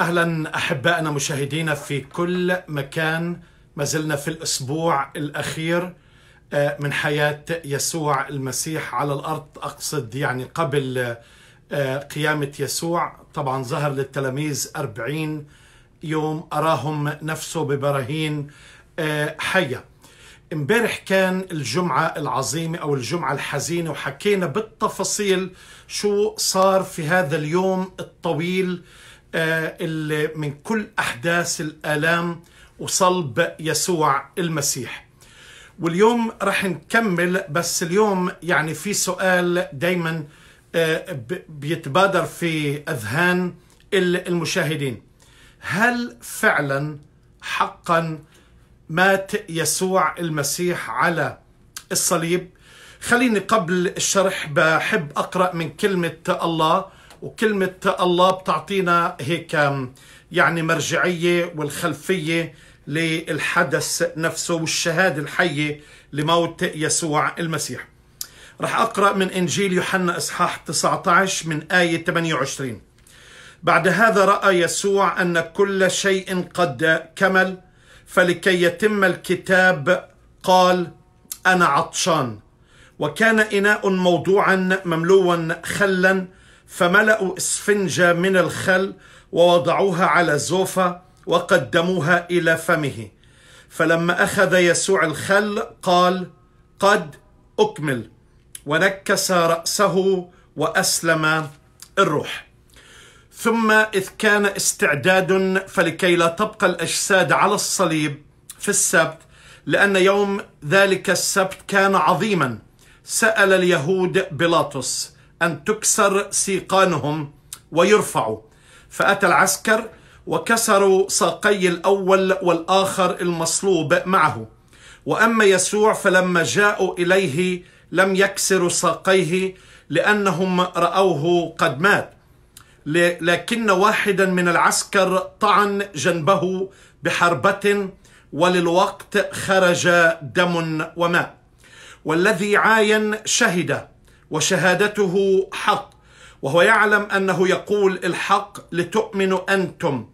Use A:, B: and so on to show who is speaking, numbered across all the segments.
A: اهلا احبائنا مشاهدينا في كل مكان ما زلنا في الاسبوع الاخير آه، من حياه يسوع المسيح على الارض اقصد يعني قبل آه، قيامه يسوع طبعا ظهر للتلاميذ 40 يوم اراهم نفسه ببراهين آه، حيه امبارح كان الجمعة العظيمة أو الجمعة الحزينة وحكينا بالتفاصيل شو صار في هذا اليوم الطويل آه، اللي من كل أحداث الآلام وصلب يسوع المسيح واليوم رح نكمل بس اليوم يعني في سؤال دايما آه، بيتبادر في أذهان المشاهدين هل فعلا حقا مات يسوع المسيح على الصليب خليني قبل الشرح بحب أقرأ من كلمة الله وكلمة الله بتعطينا هيك يعني مرجعية والخلفية للحدث نفسه والشهادة الحية لموت يسوع المسيح رح أقرأ من إنجيل يوحنا إصحاح 19 من آية 28 بعد هذا رأى يسوع أن كل شيء قد كمل فلكي يتم الكتاب قال أنا عطشان وكان إناء موضوعا مملوا خلا فملأوا إسفنجة من الخل ووضعوها على زوفة وقدموها إلى فمه فلما أخذ يسوع الخل قال قد أكمل ونكس رأسه وأسلم الروح ثم إذ كان استعداد فلكي لا تبقى الأجساد على الصليب في السبت لأن يوم ذلك السبت كان عظيما سأل اليهود بيلاطس أن تكسر سيقانهم ويرفعوا فأتى العسكر وكسروا ساقي الأول والآخر المصلوب معه وأما يسوع فلما جاءوا إليه لم يكسروا ساقيه لأنهم رأوه قد مات لكن واحدا من العسكر طعن جنبه بحربة وللوقت خرج دم وماء والذي عاين شهد وشهادته حق وهو يعلم انه يقول الحق لتؤمنوا انتم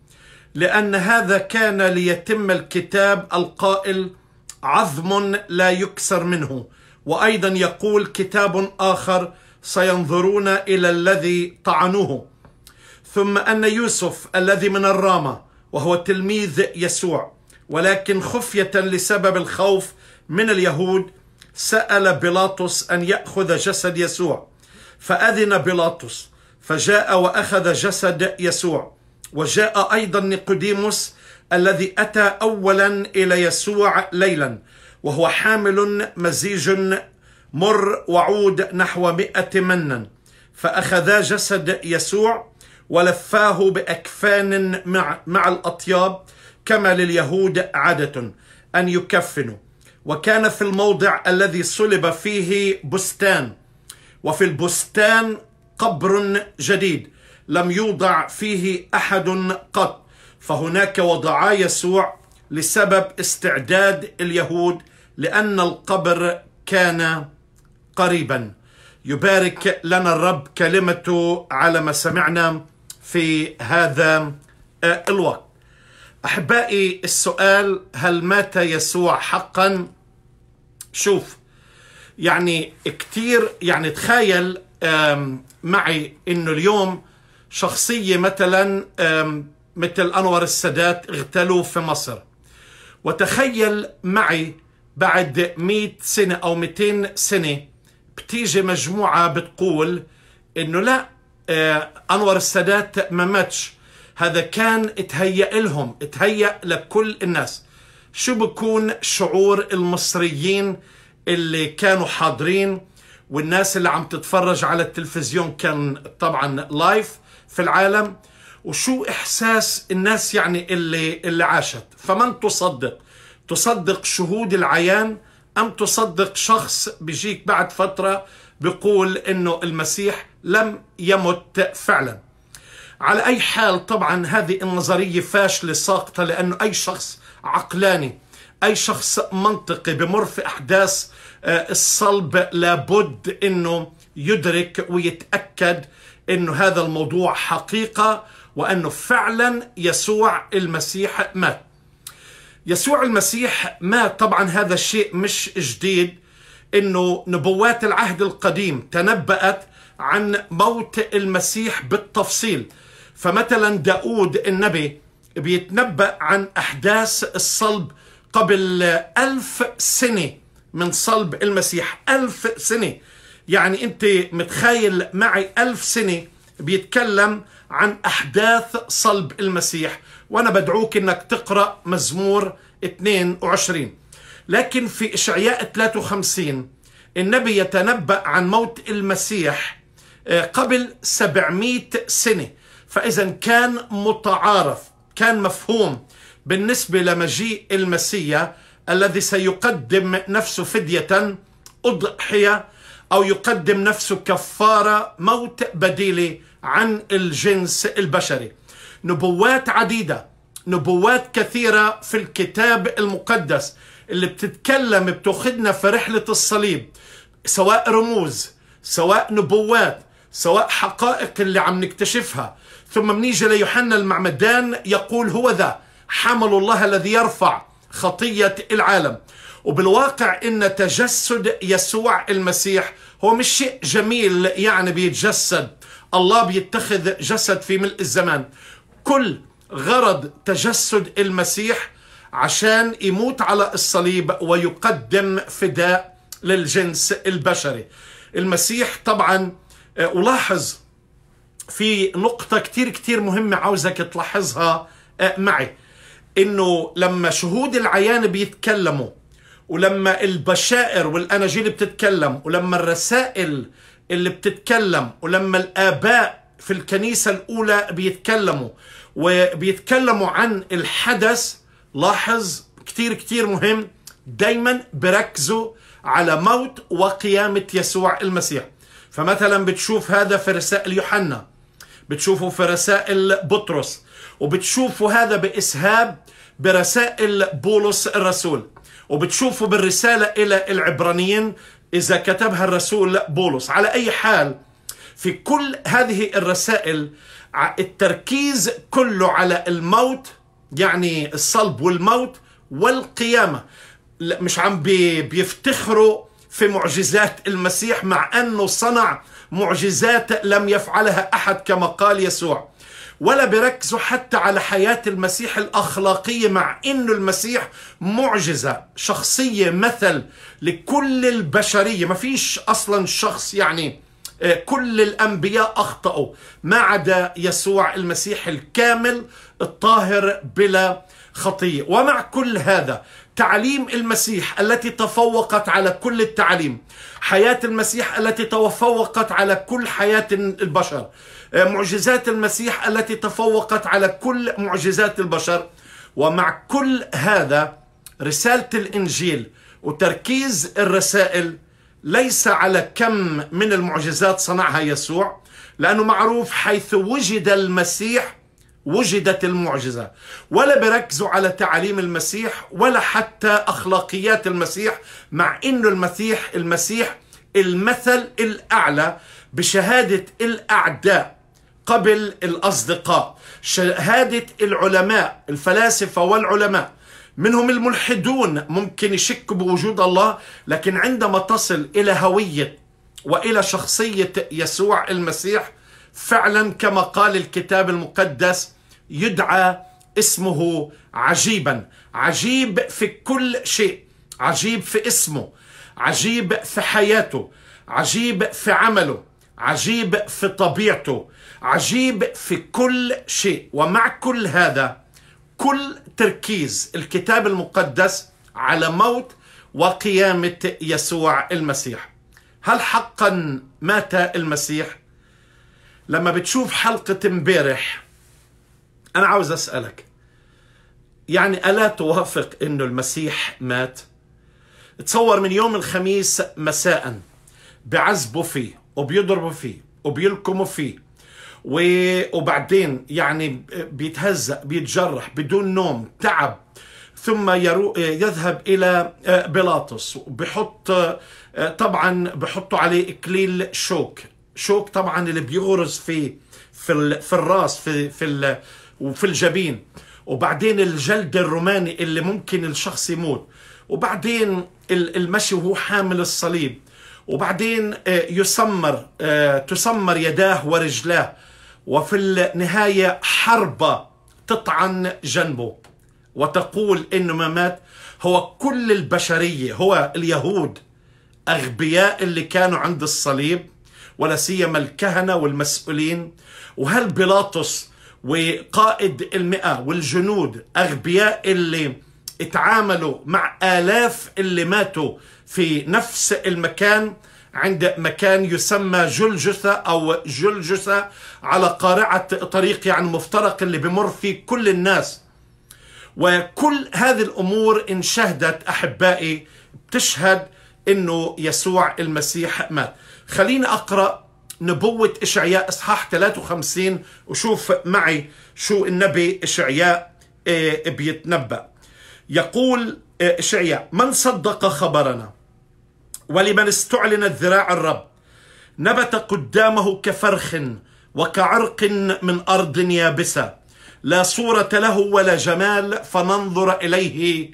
A: لان هذا كان ليتم الكتاب القائل عظم لا يكسر منه وايضا يقول كتاب اخر سينظرون الى الذي طعنوه ثم ان يوسف الذي من الرامه وهو تلميذ يسوع ولكن خفيه لسبب الخوف من اليهود سأل بيلاطس أن يأخذ جسد يسوع فأذن بيلاطس فجاء وأخذ جسد يسوع وجاء أيضا نيقوديموس الذي أتى أولا إلى يسوع ليلا وهو حامل مزيج مر وعود نحو مئة منا فأخذا جسد يسوع ولفاه بأكفان مع, مع الأطياب كما لليهود عادة أن يكفنوا وكان في الموضع الذي صلب فيه بستان وفي البستان قبر جديد لم يوضع فيه احد قط فهناك وضعا يسوع لسبب استعداد اليهود لان القبر كان قريبا يبارك لنا الرب كلمته على ما سمعنا في هذا آه، الوقت احبائي السؤال هل مات يسوع حقا شوف يعني كتير يعني تخيل معي انه اليوم شخصية مثلا مثل أنور السادات اغتالوه في مصر وتخيل معي بعد 100 سنة أو 200 سنة بتيجي مجموعة بتقول إنه لا آه، أنور السادات ما ماتش هذا كان تهيأ لهم تهيأ لكل الناس شو بكون شعور المصريين اللي كانوا حاضرين والناس اللي عم تتفرج على التلفزيون كان طبعا لايف في العالم وشو احساس الناس يعني اللي اللي عاشت فمن تصدق تصدق شهود العيان ام تصدق شخص بيجيك بعد فتره بيقول انه المسيح لم يمت فعلا على اي حال طبعا هذه النظريه فاشله ساقطه لانه اي شخص عقلاني أي شخص منطقي بمر في أحداث آه، الصلب لابد أنه يدرك ويتأكد أنه هذا الموضوع حقيقة وأنه فعلا يسوع المسيح مات يسوع المسيح مات طبعا هذا الشيء مش جديد انه نبوات العهد القديم تنبأت عن موت المسيح بالتفصيل فمثلا داود النبي بيتنبأ عن أحداث الصلب قبل ألف سنة من صلب المسيح ألف سنة يعني أنت متخيل معي ألف سنة بيتكلم عن أحداث صلب المسيح وأنا بدعوك أنك تقرأ مزمور 22 لكن في إشعياء 53 النبي يتنبأ عن موت المسيح آه، قبل 700 سنة فإذا كان متعارف كان مفهوم بالنسبة لمجيء المسيح الذي سيقدم نفسه فدية أضحية أو يقدم نفسه كفارة موت بديلة عن الجنس البشري نبوات عديدة نبوات كثيرة في الكتاب المقدس اللي بتتكلم بتاخدنا في رحلة الصليب سواء رموز سواء نبوات سواء حقائق اللي عم نكتشفها ثم منيجي ليوحنا المعمدان يقول هو ذا حمل الله الذي يرفع خطية العالم وبالواقع ان تجسد يسوع المسيح هو مش شيء جميل يعني بيتجسد الله بيتخذ جسد في ملء الزمان كل غرض تجسد المسيح عشان يموت على الصليب ويقدم فداء للجنس البشري المسيح طبعا ألاحظ آه، في نقطة كتير كتير مهمة عاوزك تلاحظها آه، معي انه لما شهود العيان بيتكلموا ولما البشائر والاناجيل بتتكلم ولما الرسائل اللي بتتكلم ولما الاباء في الكنيسة الاولى بيتكلموا وبيتكلموا عن الحدث لاحظ كتير كتير مهم دايما بركزوا على موت وقيامة يسوع المسيح فمثلا بتشوف هذا في رسائل يوحنا بتشوفوا في رسائل بطرس وبتشوفوا هذا بإسهاب برسائل بولس الرسول وبتشوفوا بالرسالة إلى العبرانيين إذا كتبها الرسول بولس على أي حال في كل هذه الرسائل التركيز كله على الموت يعني الصلب والموت والقيامة مش عم بيفتخروا في معجزات المسيح مع أنه صنع معجزات لم يفعلها أحد كما قال يسوع ولا بيركزوا حتى على حياة المسيح الأخلاقية مع إنه المسيح معجزة شخصية مثل لكل البشرية ما فيش أصلا شخص يعني آه، كل الأنبياء أخطأوا ما عدا يسوع المسيح الكامل الطاهر بلا خطية ومع كل هذا تعليم المسيح التي تفوقت على كل التعليم حياة المسيح التي تفوقت على كل حياة البشر آه، معجزات المسيح التي تفوقت على كل معجزات البشر ومع كل هذا رسالة الإنجيل وتركيز الرسائل ليس على كم من المعجزات صنعها يسوع لأنه معروف حيث وجد المسيح وجدت المعجزة ولا بركزوا على تعاليم المسيح ولا حتى أخلاقيات المسيح مع أنه المسيح المسيح المثل الأعلى بشهادة الأعداء قبل الأصدقاء شهادة العلماء الفلاسفة والعلماء منهم الملحدون ممكن يشكوا بوجود الله لكن عندما تصل إلى هوية وإلى شخصية يسوع المسيح فعلا كما قال الكتاب المقدس يدعى اسمه عجيبا عجيب في كل شيء عجيب في اسمه عجيب في حياته عجيب في عمله عجيب في طبيعته عجيب في كل شيء ومع كل هذا كل تركيز الكتاب المقدس على موت وقيامة يسوع المسيح هل حقا مات المسيح؟ لما بتشوف حلقة امبارح أنا عاوز أسألك يعني ألا توافق أنه المسيح مات؟ تصور من يوم الخميس مساء بعزبوا فيه وبيضربوا فيه وبيلكموا فيه وبعدين يعني بيتهزأ بيتجرح بدون نوم تعب ثم يذهب إلى آه، بيلاطس بحط آه، طبعا بحطوا عليه إكليل شوك شوك طبعا اللي بيغرز في في في الراس في في وفي الجبين وبعدين الجلد الروماني اللي ممكن الشخص يموت وبعدين المشي وهو حامل الصليب وبعدين آه، يسمر آه، تسمر يداه ورجلاه وفي النهاية حربة تطعن جنبه وتقول إنه ما مات هو كل البشرية هو اليهود أغبياء اللي كانوا عند الصليب ولا سيما الكهنة والمسؤولين وهل بيلاطس وقائد المئة والجنود أغبياء اللي اتعاملوا مع آلاف اللي ماتوا في نفس المكان عند مكان يسمى جلجثة أو جلجثة على قارعة طريق يعني مفترق اللي بمر فيه كل الناس وكل هذه الأمور إن شهدت أحبائي بتشهد أنه يسوع المسيح مات خليني أقرأ نبوة إشعياء إصحاح 53 وشوف معي شو النبي إشعياء آه، بيتنبأ يقول إشعياء آه، من صدق خبرنا ولمن استعلنت ذراع الرب نبت قدامه كفرخ وكعرق من أرض يابسة لا صورة له ولا جمال فننظر إليه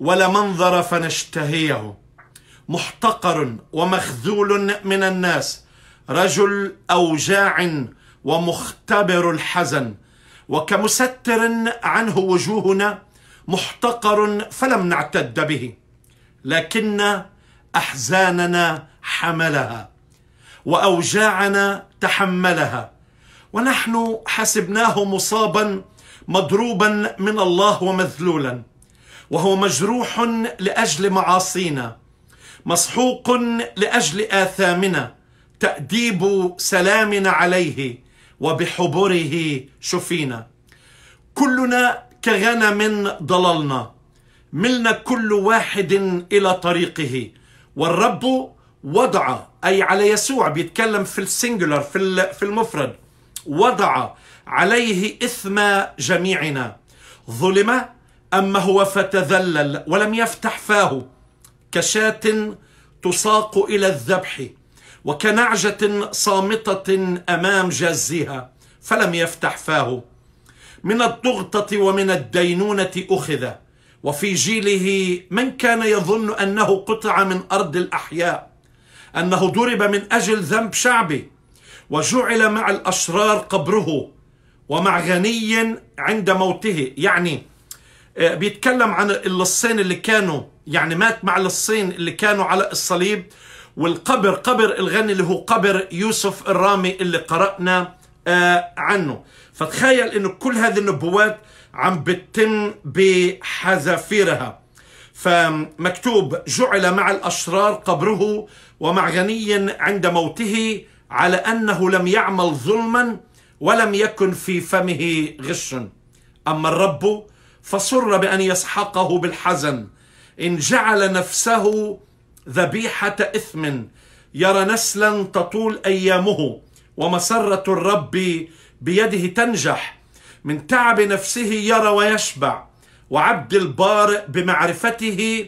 A: ولا منظر فنشتهيه محتقر ومخذول من الناس رجل أوجاع ومختبر الحزن وكمستر عنه وجوهنا محتقر فلم نعتد به لكن احزاننا حملها واوجاعنا تحملها ونحن حسبناه مصابا مضروبا من الله ومذلولا وهو مجروح لاجل معاصينا مسحوق لاجل اثامنا تاديب سلامنا عليه وبحبره شفينا كلنا كغنم ضللنا ملنا كل واحد إلى طريقه والرب وضع أي على يسوع بيتكلم في السنجلر في المفرد وضع عليه إثم جميعنا ظلم أما هو فتذلل ولم يفتح فاه كشاة تساق إلى الذبح وكنعجة صامتة أمام جازها فلم يفتح فاه من الضغطة ومن الدينونة أخذ وفي جيله من كان يظن أنه قطع من أرض الأحياء أنه ضرب من أجل ذنب شعبه وجعل مع الأشرار قبره ومع غني عند موته يعني آه، بيتكلم عن اللصين اللي كانوا يعني مات مع اللصين اللي كانوا على الصليب والقبر قبر الغني اللي هو قبر يوسف الرامي اللي قرأنا آه، عنه فتخيل انه كل هذه النبوات عم بتتم بحذافيرها فمكتوب جعل مع الاشرار قبره ومع غني عند موته على انه لم يعمل ظلما ولم يكن في فمه غش اما الرب فسر بان يسحقه بالحزن ان جعل نفسه ذبيحه اثم يرى نسلا تطول ايامه ومسره الرب بيده تنجح من تعب نفسه يرى ويشبع وعبد البارئ بمعرفته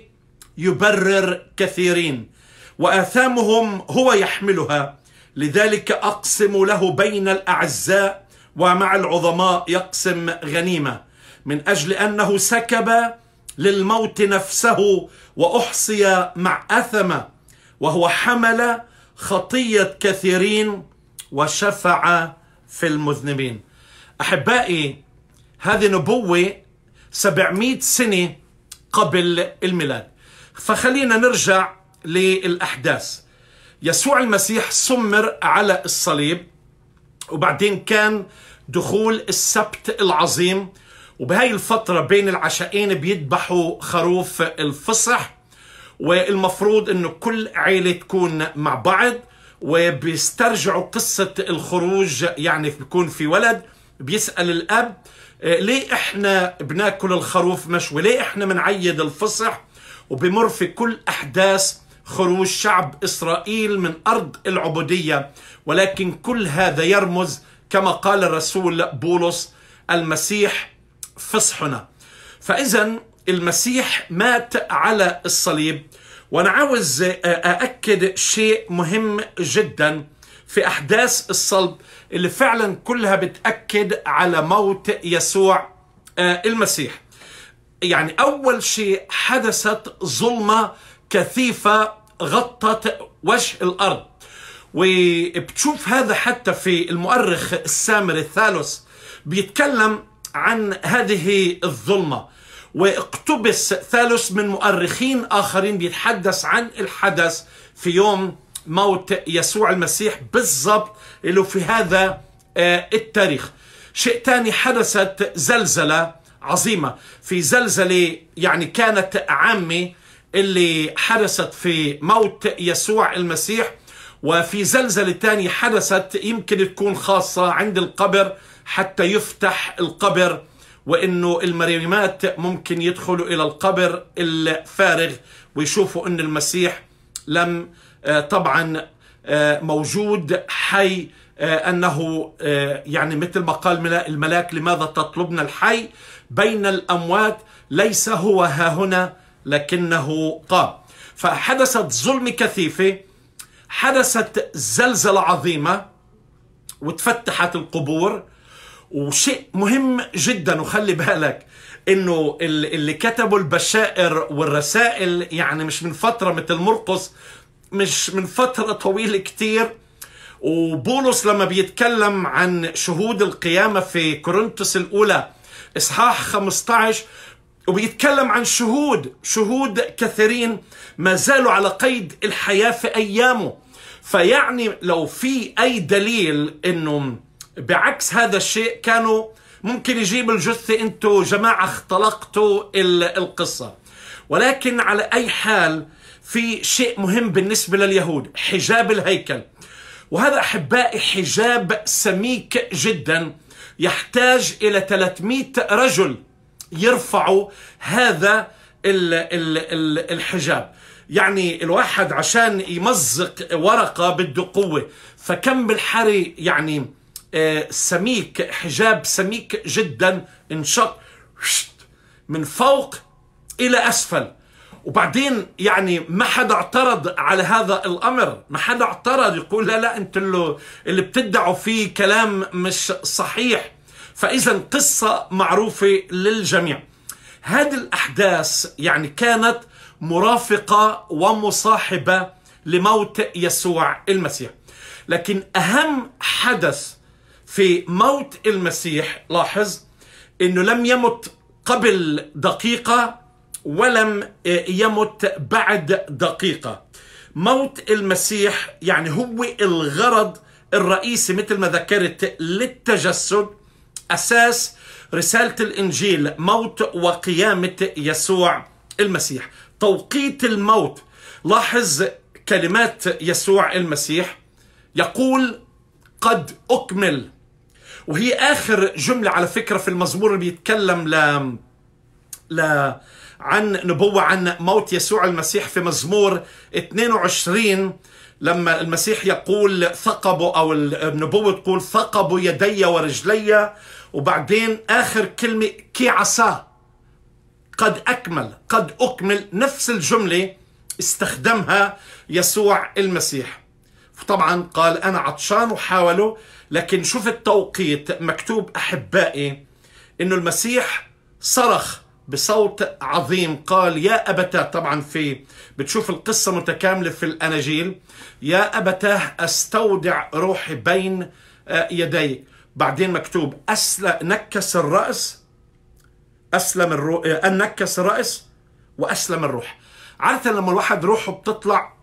A: يبرر كثيرين واثامهم هو يحملها لذلك اقسم له بين الاعزاء ومع العظماء يقسم غنيمه من اجل انه سكب للموت نفسه واحصي مع اثمه وهو حمل خطيه كثيرين وشفع في المذنبين أحبائي هذه نبوة 700 سنة قبل الميلاد فخلينا نرجع للأحداث يسوع المسيح سمر على الصليب وبعدين كان دخول السبت العظيم وبهاي الفترة بين العشاءين بيذبحوا خروف الفصح والمفروض انه كل عيلة تكون مع بعض وبيسترجعوا قصة الخروج يعني بيكون في ولد بيسأل الأب آه، ليه احنا بناكل الخروف مشوي ليه احنا بنعيد الفصح وبمر في كل أحداث خروج شعب إسرائيل من أرض العبودية ولكن كل هذا يرمز كما قال الرسول بولس المسيح فصحنا فإذا المسيح مات على الصليب وانا عاوز آه، آه، ااكد شيء مهم جدا في احداث الصلب اللي فعلا كلها بتاكد على موت يسوع آه، المسيح يعني اول شيء حدثت ظلمه كثيفه غطت وجه الارض وبتشوف هذا حتى في المؤرخ السامر الثالث بيتكلم عن هذه الظلمه واقتبس ثالث من مؤرخين آخرين بيتحدث عن الحدث في يوم موت يسوع المسيح بالضبط اللي في هذا آه، التاريخ شيء ثاني حدثت زلزلة عظيمة في زلزلة يعني كانت عامة اللي حدثت في موت يسوع المسيح وفي زلزلة تانية حدثت يمكن تكون خاصة عند القبر حتى يفتح القبر وانه المريمات ممكن يدخلوا الى القبر الفارغ ويشوفوا ان المسيح لم آه، طبعا آه، موجود حي آه، انه يعني مثل ما قال الملاك لماذا تطلبنا الحي بين الاموات ليس هو ها هنا لكنه قام فحدثت ظلم كثيفه حدثت زلزله عظيمه وتفتحت القبور وشيء مهم جدا وخلي بالك انه اللي كتبوا البشائر والرسائل يعني مش من فتره مثل مرقس مش من فتره طويله كتير وبولس لما بيتكلم عن شهود القيامه في كورنثوس الاولى اصحاح 15 وبيتكلم عن شهود شهود كثيرين ما زالوا على قيد الحياه في ايامه فيعني لو في اي دليل انه بعكس هذا الشيء كانوا ممكن يجيب الجثة انتوا جماعة اختلقتوا القصة ولكن على أي حال في شيء مهم بالنسبة لليهود حجاب الهيكل وهذا أحبائي حجاب سميك جدا يحتاج إلى 300 رجل يرفعوا هذا الـ الـ الـ الحجاب يعني الواحد عشان يمزق ورقة بده قوة فكم بالحري يعني آه، سميك حجاب سميك جدا انشق من فوق الى اسفل وبعدين يعني ما حدا اعترض على هذا الامر ما حدا اعترض يقول لا لا انت اللي, اللي بتدعوا فيه كلام مش صحيح فاذا قصه معروفه للجميع هذه الاحداث يعني كانت مرافقه ومصاحبه لموت يسوع المسيح لكن اهم حدث في موت المسيح لاحظ انه لم يمت قبل دقيقه ولم يمت بعد دقيقه موت المسيح يعني هو الغرض الرئيسي مثل ما ذكرت للتجسد اساس رساله الانجيل موت وقيامه يسوع المسيح توقيت الموت لاحظ كلمات يسوع المسيح يقول قد اكمل وهي آخر جملة على فكرة في المزمور اللي بيتكلم ل... ل... عن نبوة عن موت يسوع المسيح في مزمور 22 لما المسيح يقول ثقبوا أو النبوة تقول ثقبوا يدي ورجلي وبعدين آخر كلمة كي عصا قد أكمل قد أكمل نفس الجملة استخدمها يسوع المسيح طبعا قال أنا عطشان وحاولوا لكن شوف التوقيت مكتوب أحبائي أنه المسيح صرخ بصوت عظيم قال يا أبتاه طبعا في بتشوف القصة متكاملة في الأناجيل يا أبتاه أستودع روحي بين آه، يديك بعدين مكتوب أسل نكس الرأس أسلم الرو... آه، نكس الرأس وأسلم الروح عادة لما الواحد روحه بتطلع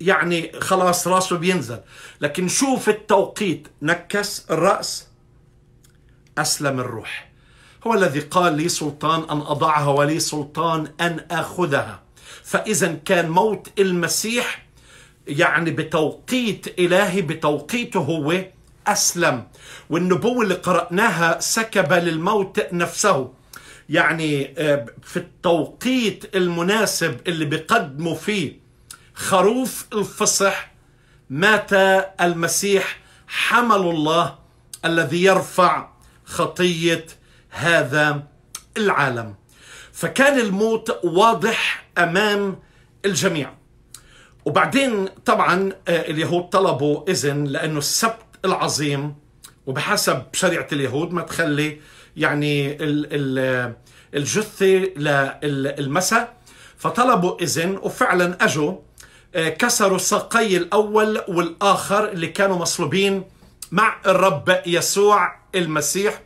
A: يعني خلاص راسه بينزل لكن شوف التوقيت نكس الرأس أسلم الروح هو الذي قال لي سلطان أن أضعها ولي سلطان أن أخذها فإذا كان موت المسيح يعني بتوقيت إلهي بتوقيته هو أسلم والنبوة اللي قرأناها سكب للموت نفسه يعني آه، في التوقيت المناسب اللي بقدمه فيه خروف الفصح مات المسيح حمل الله الذي يرفع خطيه هذا العالم فكان الموت واضح امام الجميع وبعدين طبعا آه، اليهود طلبوا اذن لانه السبت العظيم وبحسب شريعه اليهود ما تخلي يعني آه، الجثه للمساء فطلبوا اذن وفعلا اجوا آه، كسروا ساقي الأول والآخر اللي كانوا مصلوبين مع الرب يسوع المسيح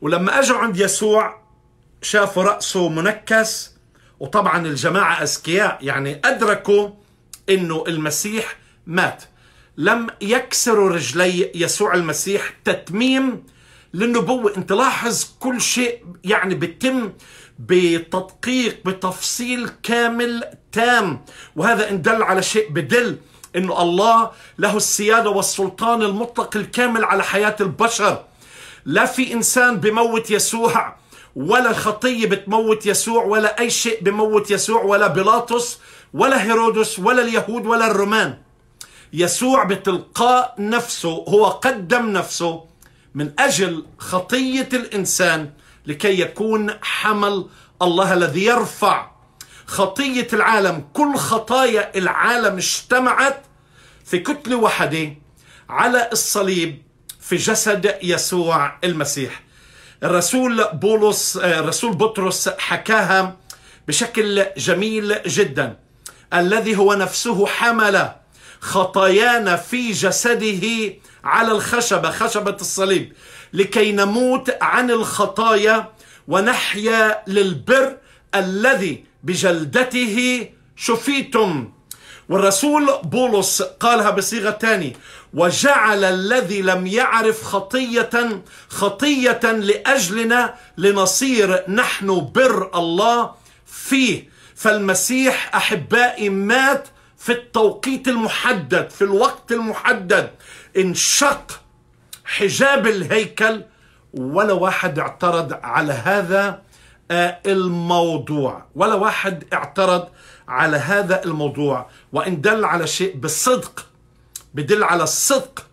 A: ولما أجوا عند يسوع شافوا رأسه منكس وطبعا الجماعة أذكياء يعني أدركوا أنه المسيح مات لم يكسروا رجلي يسوع المسيح تتميم للنبوة انت لاحظ كل شيء يعني بتم بتدقيق بتفصيل كامل تام وهذا إن دل على شيء بدل أن الله له السيادة والسلطان المطلق الكامل على حياة البشر لا في إنسان بموت يسوع ولا خطية بتموت يسوع ولا أي شيء بموت يسوع ولا بيلاطس ولا هيرودس ولا اليهود ولا الرومان يسوع بتلقاء نفسه هو قدم نفسه من أجل خطية الإنسان لكي يكون حمل الله الذي يرفع خطية العالم كل خطايا العالم اجتمعت في كتلة واحدة على الصليب في جسد يسوع المسيح الرسول بولس آه، الرسول بطرس حكاها بشكل جميل جدا الذي هو نفسه حمل خطايانا في جسده على الخشبة خشبة الصليب لكي نموت عن الخطايا ونحيا للبر الذي بجلدته شفيتم والرسول بولس قالها بصيغة ثانيه وجعل الذي لم يعرف خطية خطية لأجلنا لنصير نحن بر الله فيه فالمسيح أحبائي مات في التوقيت المحدد في الوقت المحدد انشق حجاب الهيكل ولا واحد اعترض على هذا آه، الموضوع ولا واحد اعترض على هذا الموضوع وإن دل على شيء بالصدق بدل على الصدق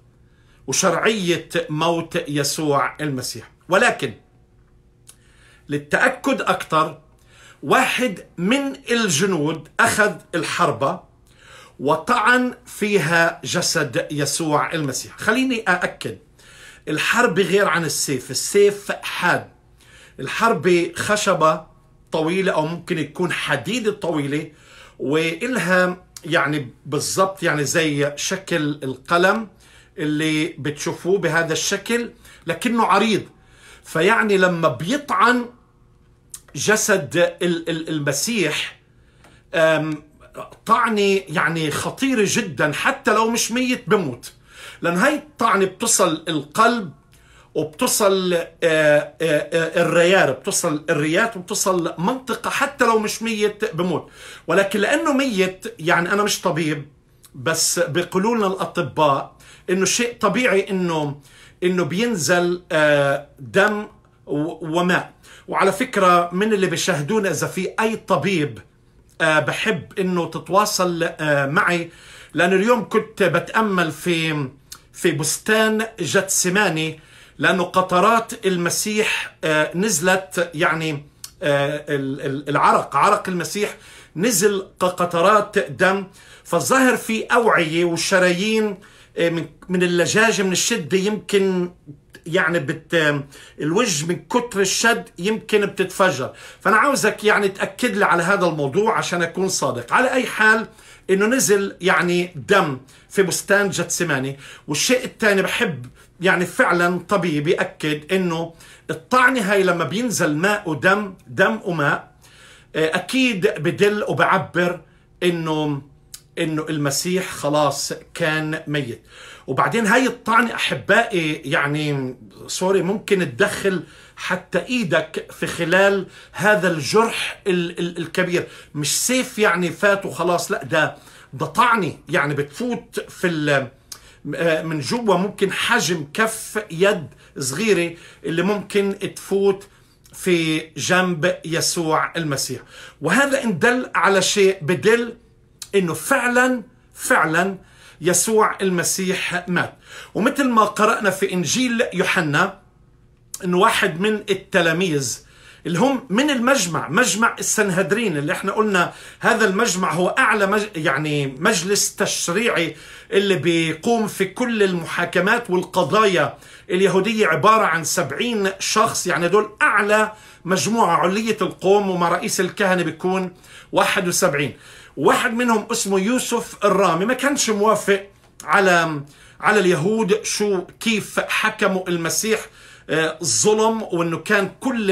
A: وشرعية موت يسوع المسيح ولكن للتأكد أكثر واحد من الجنود أخذ الحربة وطعن فيها جسد يسوع المسيح خليني أأكد الحرب غير عن السيف السيف حاد الحرب خشبة طويلة أو ممكن تكون حديدة طويلة وإلها يعني بالضبط يعني زي شكل القلم اللي بتشوفوه بهذا الشكل لكنه عريض فيعني لما بيطعن جسد المسيح طعنة يعني خطيرة جدا حتى لو مش ميت بموت لأن هاي الطعنة بتصل القلب وبتصل آه، آه، آه، الريار بتصل الريات وبتصل منطقة حتى لو مش ميت بموت ولكن لأنه ميت يعني أنا مش طبيب بس بيقولوا لنا الأطباء إنه شيء طبيعي إنه إنه بينزل دم وماء وعلى فكرة من اللي بيشاهدونا إذا في أي طبيب بحب إنه تتواصل معي لأن اليوم كنت بتأمل في في بستان جتسماني لأنه قطرات المسيح آه، نزلت يعني آه، العرق عرق المسيح نزل قطرات دم فظهر في أوعية وشرايين آه، من اللجاج من الشدة يمكن يعني بت الوجه من كتر الشد يمكن بتتفجر فأنا عاوزك يعني تأكد لي على هذا الموضوع عشان أكون صادق على أي حال انه نزل يعني دم في بستان جتسماني والشيء الثاني بحب يعني فعلا طبيب ياكد انه الطعنه هاي لما بينزل ماء ودم دم وماء آه، اكيد بدل وبعبر انه انه المسيح خلاص كان ميت وبعدين هاي الطعنه احبائي يعني سوري ممكن تدخل حتى ايدك في خلال هذا الجرح ال ال الكبير مش سيف يعني فات وخلاص لا ده ده طعني يعني بتفوت في ال آه، من جوه ممكن حجم كف يد صغيره اللي ممكن تفوت في جنب يسوع المسيح وهذا ان دل على شيء بدل انه فعلا فعلا يسوع المسيح مات ومثل ما قرانا في انجيل يوحنا ان واحد من التلاميذ اللي هم من المجمع مجمع السنهدرين اللي احنا قلنا هذا المجمع هو اعلى مج... يعني مجلس تشريعي اللي بيقوم في كل المحاكمات والقضايا اليهودية عبارة عن سبعين شخص يعني دول اعلى مجموعة علية القوم ومع رئيس الكهنة بيكون واحد وسبعين واحد منهم اسمه يوسف الرامي ما كانش موافق على على اليهود شو كيف حكموا المسيح ظلم وانه كان كل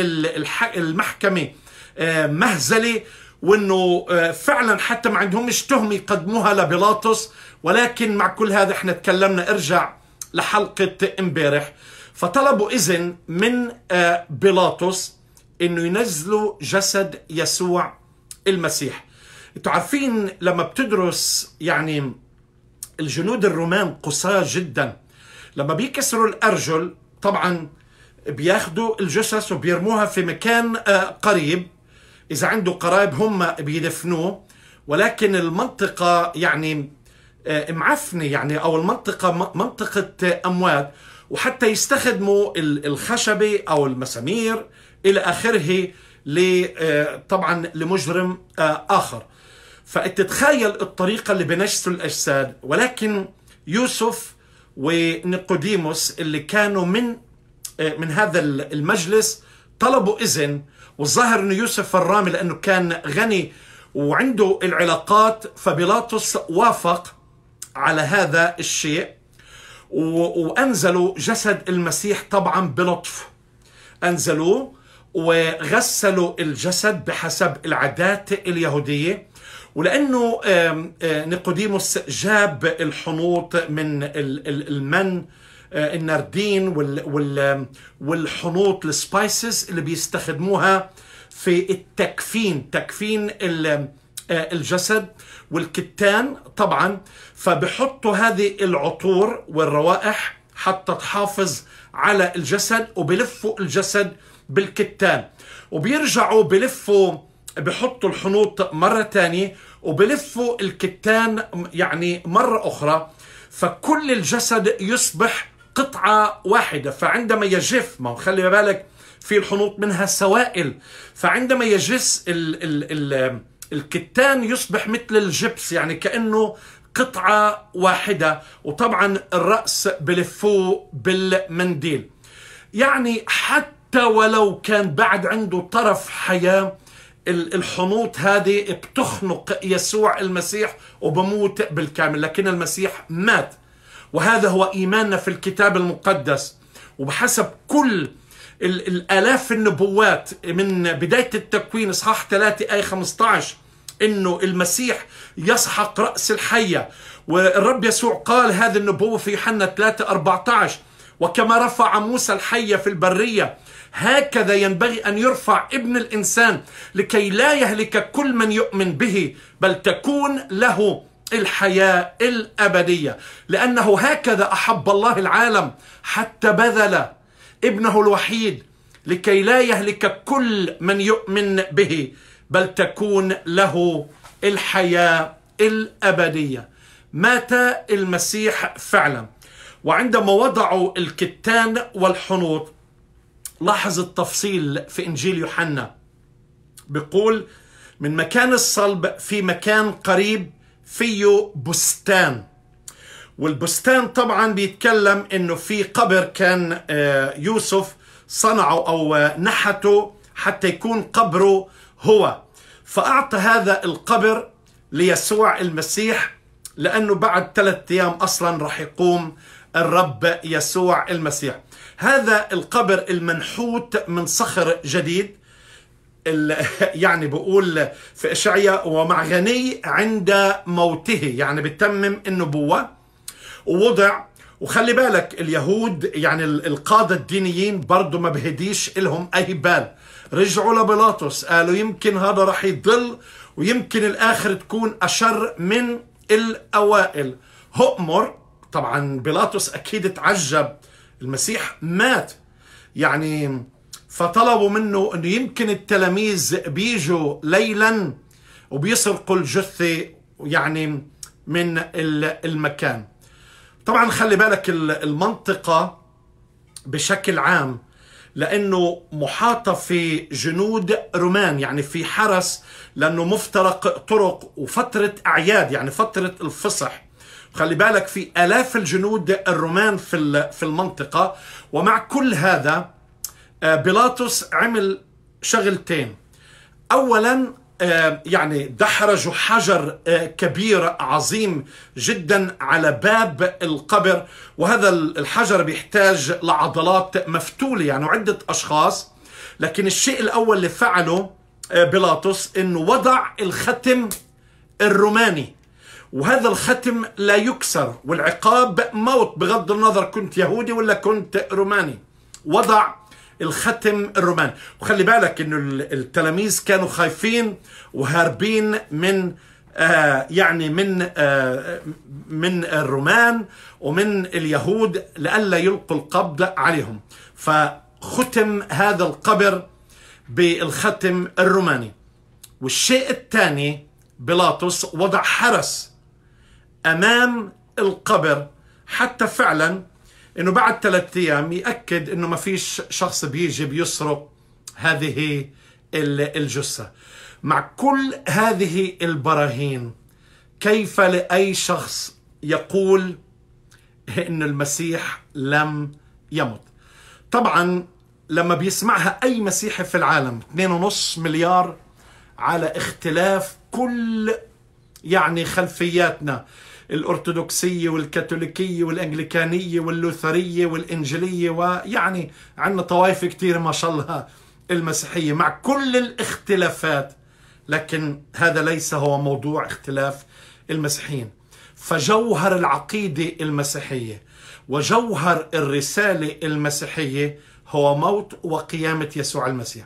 A: المحكمه آه، مهزله وانه آه، فعلا حتى ما عندهمش تهمه يقدموها لبيلاطس ولكن مع كل هذا احنا تكلمنا ارجع لحلقه امبارح فطلبوا اذن من آه، بيلاطس انه ينزلوا جسد يسوع المسيح انتوا عارفين لما بتدرس يعني الجنود الرومان قصاه جدا لما بيكسروا الارجل طبعا بياخذوا الجثث وبيرموها في مكان آه، قريب اذا عنده قرايب هم بيدفنوه ولكن المنطقه يعني آه، معفنه يعني او المنطقه منطقه آه، اموات وحتى يستخدموا الخشبه او المسامير الى اخره طبعا لمجرم اخر فانت الطريقه اللي بنجسوا الاجساد ولكن يوسف ونيقوديموس اللي كانوا من آه، من هذا المجلس طلبوا إذن والظاهر أنه يوسف الرامي لأنه كان غني وعنده العلاقات فبيلاطس وافق على هذا الشيء وأنزلوا جسد المسيح طبعا بلطف أنزلوه وغسلوا الجسد بحسب العادات اليهودية ولأنه آه، نيقوديموس جاب الحنوط من المن آه، النردين وال وال والحنوط السبايسز اللي بيستخدموها في التكفين تكفين آه، الجسد والكتان طبعا فبحطوا هذه العطور والروائح حتى تحافظ على الجسد وبلفوا الجسد بالكتان وبيرجعوا بلفوا بحطوا الحنوط مرة تانية وبلفوا الكتان يعني مرة أخرى فكل الجسد يصبح قطعة واحدة فعندما يجف ما هو خلي بالك في الحنوط منها سوائل فعندما يجس ال ال ال الكتان يصبح مثل الجبس يعني كأنه قطعة واحدة وطبعا الرأس بلفوه بالمنديل يعني حتى ولو كان بعد عنده طرف حياة الحنوط هذه بتخنق يسوع المسيح وبموت بالكامل لكن المسيح مات وهذا هو إيماننا في الكتاب المقدس وبحسب كل الآلاف النبوات من بداية التكوين إصحاح 3 آية 15 انه المسيح يسحق راس الحيه والرب يسوع قال هذه النبوه في يوحنا 3 14 وكما رفع موسى الحيه في البريه هكذا ينبغي ان يرفع ابن الانسان لكي لا يهلك كل من يؤمن به بل تكون له الحياة الأبدية لأنه هكذا أحب الله العالم حتى بذل ابنه الوحيد لكي لا يهلك كل من يؤمن به بل تكون له الحياة الأبدية مات المسيح فعلا وعندما وضعوا الكتان والحنوط لاحظ التفصيل في إنجيل يوحنا بيقول من مكان الصلب في مكان قريب فيه بستان والبستان طبعا بيتكلم انه في قبر كان آه، يوسف صنعه او نحته حتى يكون قبره هو فاعطى هذا القبر ليسوع المسيح لانه بعد ثلاثة ايام اصلا راح يقوم الرب يسوع المسيح هذا القبر المنحوت من صخر جديد يعني بقول في إشعياء ومع غني عند موته يعني بتمم النبوة ووضع وخلي بالك اليهود يعني القادة الدينيين برضو ما بهديش إلهم أي بال رجعوا لبيلاطس قالوا يمكن هذا راح يضل ويمكن الآخر تكون أشر من الأوائل هؤمر طبعا بيلاطس أكيد تعجب المسيح مات يعني فطلبوا منه انه يمكن التلاميذ بيجوا ليلا وبيسرقوا الجثه يعني من المكان طبعا خلي بالك المنطقه بشكل عام لانه محاطه في جنود رومان يعني في حرس لانه مفترق طرق وفتره اعياد يعني فتره الفصح خلي بالك في الاف الجنود الرومان في في المنطقه ومع كل هذا آه، بيلاطس عمل شغلتين اولا آه، يعني دحرجوا حجر آه، كبير عظيم جدا على باب القبر وهذا الحجر بيحتاج لعضلات مفتولة يعني عدة أشخاص لكن الشيء الأول اللي فعله بيلاطس أنه وضع الختم الروماني وهذا الختم لا يكسر والعقاب موت بغض النظر كنت يهودي ولا كنت روماني وضع الختم الروماني وخلي بالك انه التلاميذ كانوا خايفين وهاربين من آه يعني من آه من الرومان ومن اليهود لئلا يلقوا القبض عليهم فختم هذا القبر بالختم الروماني والشيء الثاني بيلاطس وضع حرس امام القبر حتى فعلا انه بعد ثلاثة ايام ياكد انه ما فيش شخص بيجي بيسرق هذه الجثه مع كل هذه البراهين كيف لاي شخص يقول ان المسيح لم يمت طبعا لما بيسمعها اي مسيحي في العالم 2.5 مليار على اختلاف كل يعني خلفياتنا الأرثوذكسية والكاثوليكية والأنجليكانية واللوثرية والإنجيلية ويعني عندنا طوائف كثير ما شاء الله المسيحية مع كل الاختلافات لكن هذا ليس هو موضوع اختلاف المسيحيين فجوهر العقيدة المسيحية وجوهر الرسالة المسيحية هو موت وقيامة يسوع المسيح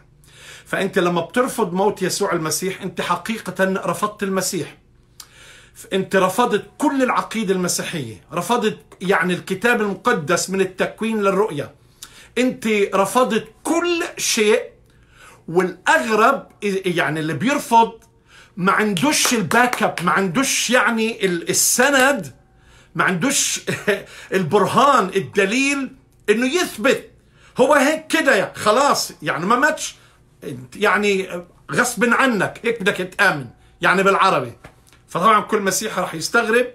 A: فأنت لما بترفض موت يسوع المسيح أنت حقيقة رفضت المسيح انت رفضت كل العقيدة المسيحية رفضت يعني الكتاب المقدس من التكوين للرؤية انت رفضت كل شيء والاغرب يعني اللي بيرفض ما عندوش الباك اب ما عندوش يعني السند ما عندوش البرهان الدليل انه يثبت هو هيك كده خلاص يعني ما ماتش يعني غصب عنك هيك بدك تامن يعني بالعربي فطبعا كل مسيحي راح يستغرب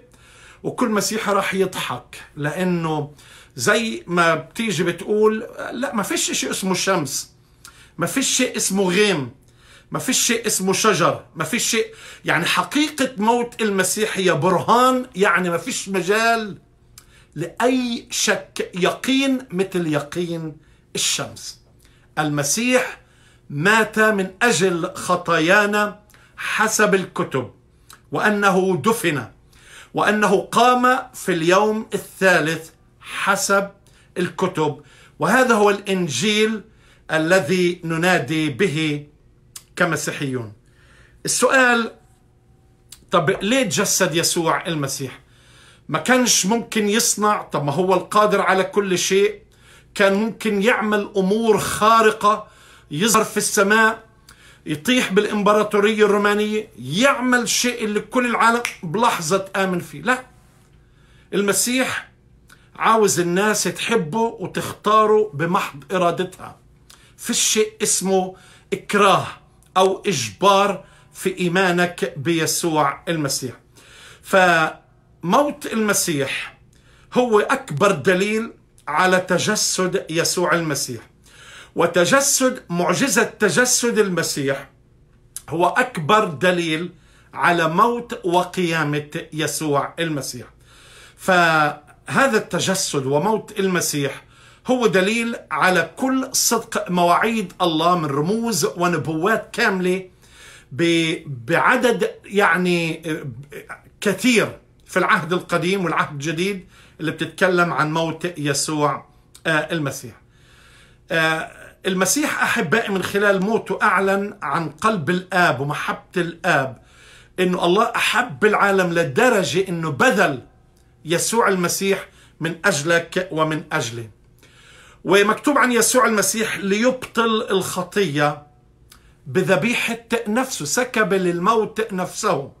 A: وكل مسيحي راح يضحك لانه زي ما بتيجي بتقول لا ما فيش شيء اسمه شمس ما فيش شيء اسمه غيم ما فيش شيء اسمه شجر ما فيش شيء يعني حقيقة موت المسيح هي برهان يعني ما فيش مجال لأي شك يقين مثل يقين الشمس المسيح مات من أجل خطايانا حسب الكتب وأنه دفن وأنه قام في اليوم الثالث حسب الكتب وهذا هو الإنجيل الذي ننادي به كمسيحيون السؤال طب ليه تجسد يسوع المسيح ما كانش ممكن يصنع طب ما هو القادر على كل شيء كان ممكن يعمل أمور خارقة يظهر في السماء يطيح بالإمبراطورية الرومانية يعمل شيء اللي كل العالم بلحظة تآمن فيه لا المسيح عاوز الناس تحبه وتختاره بمحض إرادتها في شيء اسمه إكراه أو إجبار في إيمانك بيسوع المسيح فموت المسيح هو أكبر دليل على تجسد يسوع المسيح وتجسد معجزة تجسد المسيح هو أكبر دليل على موت وقيامة يسوع المسيح فهذا التجسد وموت المسيح هو دليل على كل صدق مواعيد الله من رموز ونبوات كامله بعدد يعني كثير في العهد القديم والعهد الجديد اللي بتتكلم عن موت يسوع آه، المسيح آه، المسيح أحبائي من خلال موته أعلن عن قلب الآب ومحبة الآب إنه الله أحب العالم لدرجة إنه بذل يسوع المسيح من أجلك ومن أجلي ومكتوب عن يسوع المسيح ليبطل الخطية بذبيحة نفسه سكب للموت نفسه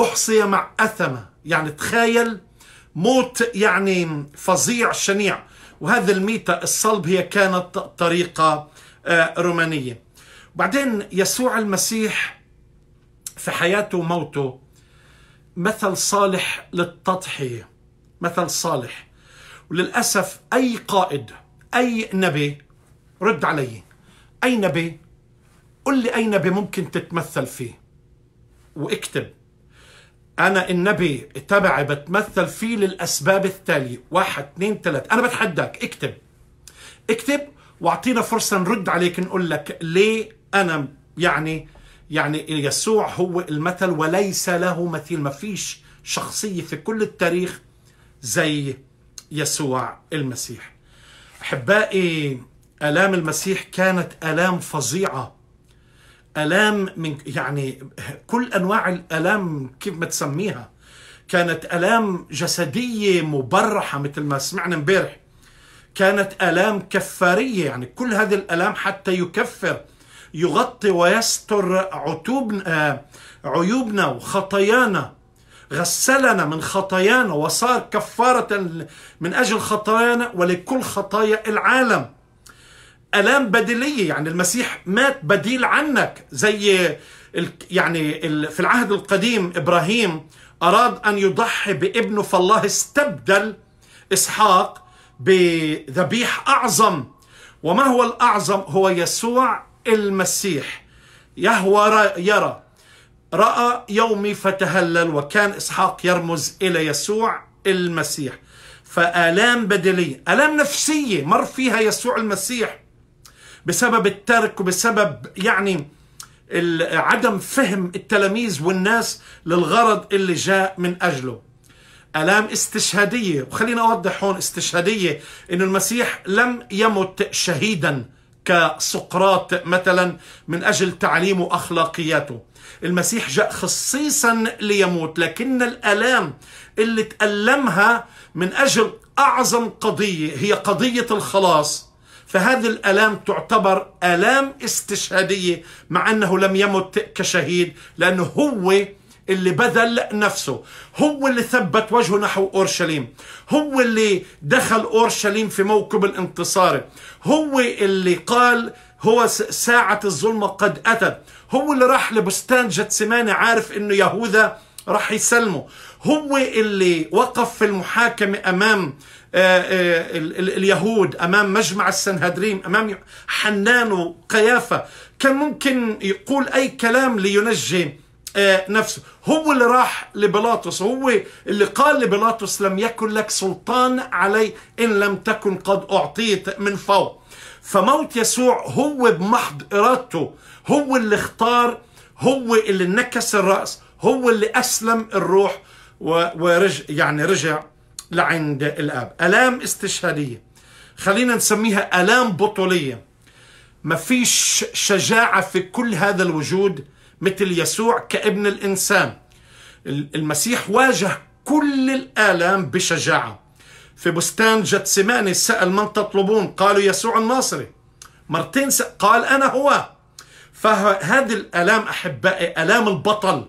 A: أحصي مع أثمة يعني تخيل موت يعني فظيع شنيع وهذا الميتا الصلب هي كانت طريقة آه، رومانية بعدين يسوع المسيح في حياته وموته مثل صالح للتضحية مثل صالح وللأسف أي قائد أي نبي رد علي أي نبي قل لي أي نبي ممكن تتمثل فيه واكتب أنا النبي تبعي بتمثل فيه للأسباب التالية واحد اثنين ثلاثة أنا بتحداك اكتب اكتب واعطينا فرصة نرد عليك نقول لك ليه أنا يعني يعني يسوع هو المثل وليس له مثيل ما فيش شخصية في كل التاريخ زي يسوع المسيح أحبائي آلام المسيح كانت آلام فظيعة الام من يعني كل انواع الالام كيف ما تسميها كانت الام جسديه مبرحه مثل ما سمعنا امبارح كانت الام كفاريه يعني كل هذه الالام حتى يكفر يغطي ويستر عتوبنا آه، عيوبنا وخطايانا غسلنا من خطايانا وصار كفاره من اجل خطايانا ولكل خطايا العالم الام بديليه يعني المسيح مات بديل عنك زي يعني في العهد القديم ابراهيم اراد ان يضحي بابنه فالله استبدل اسحاق بذبيح اعظم وما هو الاعظم هو يسوع المسيح يهوى يرى راى يومي فتهلل وكان اسحاق يرمز الى يسوع المسيح فالام بدليه الام نفسيه مر فيها يسوع المسيح بسبب الترك وبسبب يعني عدم فهم التلاميذ والناس للغرض اللي جاء من اجله الام استشهاديه وخلينا اوضح هون استشهاديه انه المسيح لم يمت شهيدا كسقراط مثلا من اجل تعليمه واخلاقياته المسيح جاء خصيصا ليموت لكن الالام اللي تالمها من اجل اعظم قضيه هي قضيه الخلاص فهذه الآلام تعتبر آلام استشهادية مع أنه لم يمت كشهيد لأنه هو اللي بذل نفسه هو اللي ثبت وجهه نحو أورشليم هو اللي دخل أورشليم في موكب الانتصار هو اللي قال هو ساعة الظلمة قد أتت هو اللي راح لبستان جتسماني عارف أنه يهوذا راح يسلمه هو اللي وقف في المحاكمة أمام آه، آه، اليهود امام مجمع السنهدريم امام حنان وقيافه كان ممكن يقول اي كلام لينجي آه، نفسه هو اللي راح لبيلاطس هو اللي قال لبيلاطس لم يكن لك سلطان علي ان لم تكن قد اعطيت من فوق فموت يسوع هو بمحض ارادته هو اللي اختار هو اللي نكس الراس هو اللي اسلم الروح ورجع يعني رجع لعند الاب الام استشهاديه خلينا نسميها الام بطوليه ما فيش شجاعه في كل هذا الوجود مثل يسوع كابن الانسان المسيح واجه كل الالام بشجاعه في بستان جتسماني سال من تطلبون قالوا يسوع الناصري مرتين قال انا هو فهذه الالام احبائي الام البطل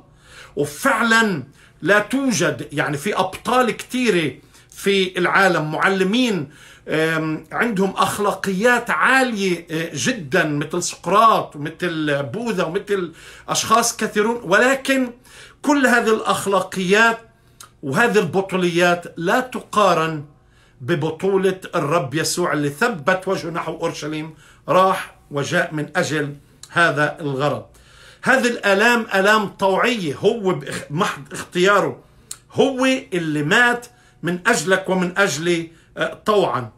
A: وفعلا لا توجد يعني في ابطال كثيره في العالم معلمين عندهم أخلاقيات عالية آه، جدا مثل سقراط ومثل بوذا ومثل أشخاص كثيرون ولكن كل هذه الأخلاقيات وهذه البطوليات لا تقارن ببطولة الرب يسوع اللي ثبت وجهه نحو أورشليم راح وجاء من أجل هذا الغرض هذه الآلام آلام طوعية هو بمحض اختياره هو اللي مات من أجلك ومن أجلي آه، طوعا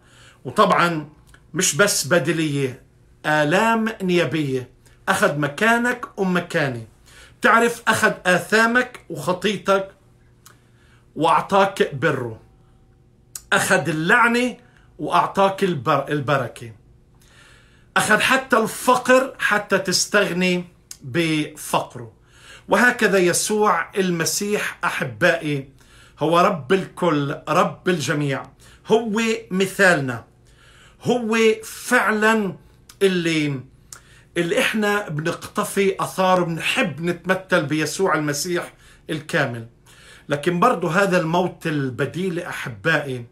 A: وطبعا مش بس بدلية آلام نيابية أخذ مكانك ومكاني تعرف أخذ آثامك وخطيتك وأعطاك بره أخذ اللعنة وأعطاك البركة أخذ حتى الفقر حتى تستغني بفقره وهكذا يسوع المسيح أحبائي هو رب الكل رب الجميع هو مثالنا هو فعلا اللي اللي احنا بنقتفي اثاره بنحب نتمثل بيسوع المسيح الكامل لكن برضو هذا الموت البديل احبائي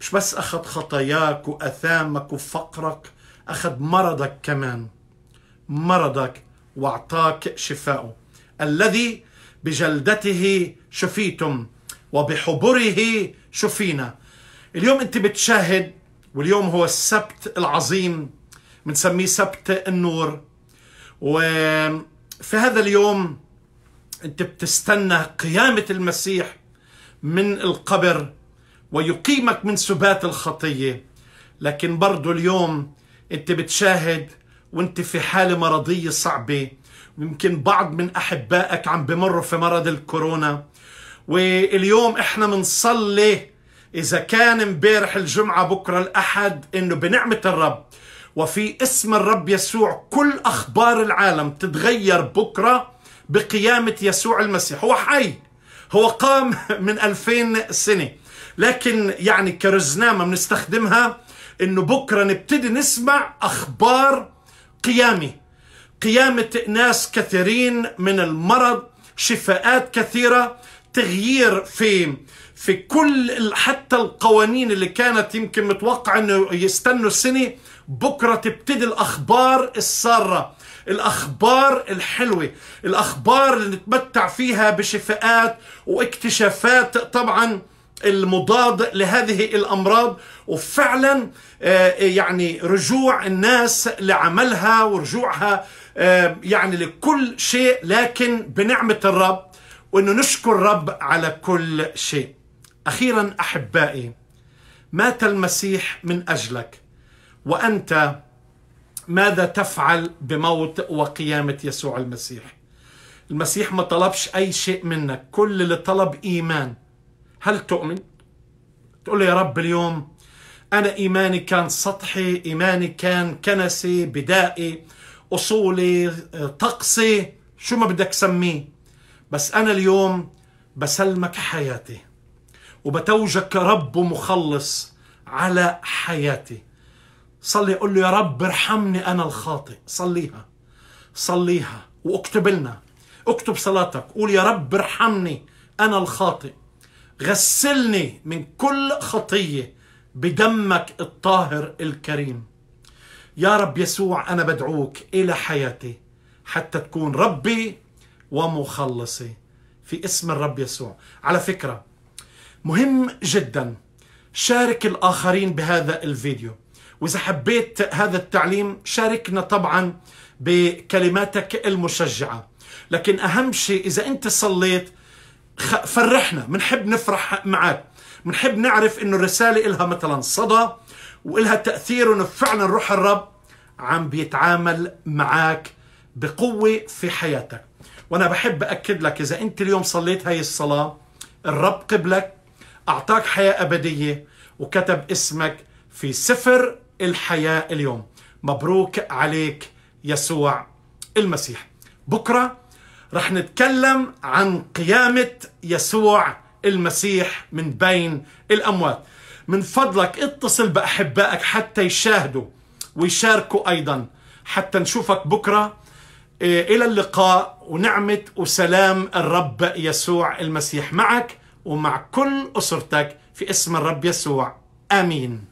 A: مش بس اخذ خطاياك واثامك وفقرك اخذ مرضك كمان مرضك واعطاك شفاءه الذي بجلدته شفيتم وبحبره شفينا اليوم انت بتشاهد واليوم هو السبت العظيم بنسميه سبت النور وفي هذا اليوم انت بتستنى قيامة المسيح من القبر ويقيمك من سبات الخطية لكن برضو اليوم انت بتشاهد وانت في حالة مرضية صعبة ويمكن بعض من أحبائك عم بمروا في مرض الكورونا واليوم احنا بنصلي اذا كان امبارح الجمعه بكره الاحد انه بنعمه الرب وفي اسم الرب يسوع كل اخبار العالم تتغير بكره بقيامه يسوع المسيح هو حي هو قام من 2000 سنه لكن يعني كرزنامه بنستخدمها انه بكره نبتدي نسمع اخبار قيامه قيامه ناس كثيرين من المرض شفاءات كثيره تغيير في في كل حتى القوانين اللي كانت يمكن متوقع انه يستنوا السنه بكره تبتدي الاخبار الساره الاخبار الحلوه الاخبار اللي نتمتع فيها بشفاءات واكتشافات طبعا المضاد لهذه الامراض وفعلا آه، يعني رجوع الناس لعملها ورجوعها آه، يعني لكل شيء لكن بنعمه الرب وانه نشكر رب على كل شيء اخيرا احبائي مات المسيح من اجلك وانت ماذا تفعل بموت وقيامه يسوع المسيح المسيح ما طلبش اي شيء منك كل اللي طلب ايمان هل تؤمن تقول له يا رب اليوم انا ايماني كان سطحي ايماني كان كنسي بدائي اصولي طقسي شو ما بدك سميه بس أنا اليوم بسلمك حياتي وبتوجك كرب ومخلص على حياتي صلي قول له يا رب ارحمني أنا الخاطئ صليها صليها واكتب لنا اكتب صلاتك قول يا رب ارحمني أنا الخاطئ غسلني من كل خطية بدمك الطاهر الكريم يا رب يسوع أنا بدعوك إلى حياتي حتى تكون ربي ومخلصي في اسم الرب يسوع على فكرة مهم جدا شارك الآخرين بهذا الفيديو وإذا حبيت هذا التعليم شاركنا طبعا بكلماتك المشجعة لكن أهم شيء إذا أنت صليت فرحنا بنحب نفرح معك بنحب نعرف انه الرسالة إلها مثلا صدى وإلها تأثير وإنه فعلا روح الرب عم بيتعامل معك بقوة في حياتك وانا بحب اكد لك اذا انت اليوم صليت هاي الصلاه الرب قبلك اعطاك حياه ابديه وكتب اسمك في سفر الحياه اليوم مبروك عليك يسوع المسيح بكره رح نتكلم عن قيامه يسوع المسيح من بين الاموات من فضلك اتصل باحبائك حتى يشاهدوا ويشاركوا ايضا حتى نشوفك بكره إيه، الى اللقاء ونعمه وسلام الرب يسوع المسيح معك ومع كل اسرتك في اسم الرب يسوع امين